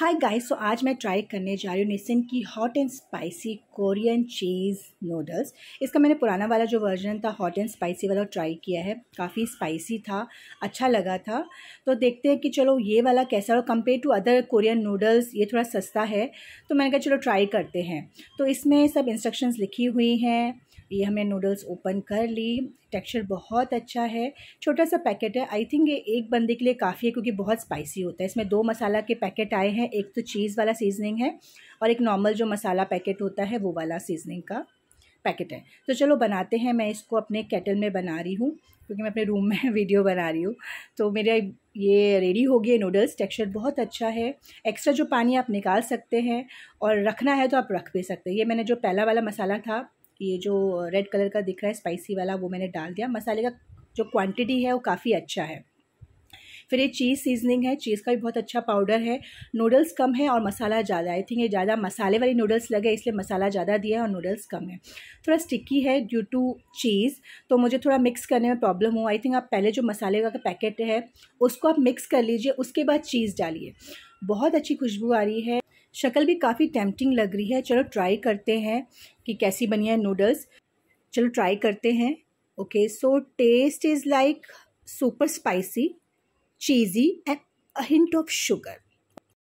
hi guys so आज मैं try करने जा रही हूँ निसिन की hot and spicy Korean cheese noodles इसका मैंने पुराना वाला जो वर्जन था हॉट एंड स्पाइसी वाला ट्राई किया है काफ़ी स्पाइसी था अच्छा लगा था तो देखते हैं कि चलो ये वाला कैसा और compare to other Korean noodles ये थोड़ा सस्ता है तो मैंने कहा चलो ट्राई करते हैं तो इसमें सब इंस्ट्रक्शंस लिखी हुई हैं ये हमने नूडल्स ओपन कर ली टेक्सचर बहुत अच्छा है छोटा सा पैकेट है आई थिंक ये एक बंदे के लिए काफ़ी है क्योंकि बहुत स्पाइसी होता है इसमें दो मसाला के पैकेट आए हैं एक तो चीज़ वाला सीजनिंग है और एक नॉर्मल जो मसाला पैकेट होता है वो वाला सीजनिंग का पैकेट है तो चलो बनाते हैं मैं इसको अपने केटल में बना रही हूँ क्योंकि मैं अपने रूम में वीडियो बना रही हूँ तो मेरा ये रेडी हो गए नूडल्स टेक्सचर बहुत अच्छा है एक्स्ट्रा जो पानी आप निकाल सकते हैं और रखना है तो आप रख भी सकते हैं ये मैंने जो पहला वाला मसाला था ये जो रेड कलर का दिख रहा है स्पाइसी वाला वो मैंने डाल दिया मसाले का जो क्वांटिटी है वो काफ़ी अच्छा है फिर ये चीज़ सीजनिंग है चीज़ का भी बहुत अच्छा पाउडर है नूडल्स कम है और मसाला ज़्यादा आई थिंक ये ज़्यादा मसाले वाली नूडल्स लगे इसलिए मसाला ज़्यादा दिया है और नूडल्स कम है थोड़ा स्टिकी है ड्यू टू चीज़ तो मुझे थोड़ा मिक्स करने में प्रॉब्लम हो आई थिंक आप पहले जो मसाले का पैकेट है उसको आप मिक्स कर लीजिए उसके बाद चीज़ डालिए बहुत अच्छी खुशबू आ रही है शक्ल भी काफ़ी टेम्पटिंग लग रही है चलो ट्राई करते हैं कि कैसी बनी है नूडल्स चलो ट्राई करते हैं okay so taste is like super spicy cheesy and hint of sugar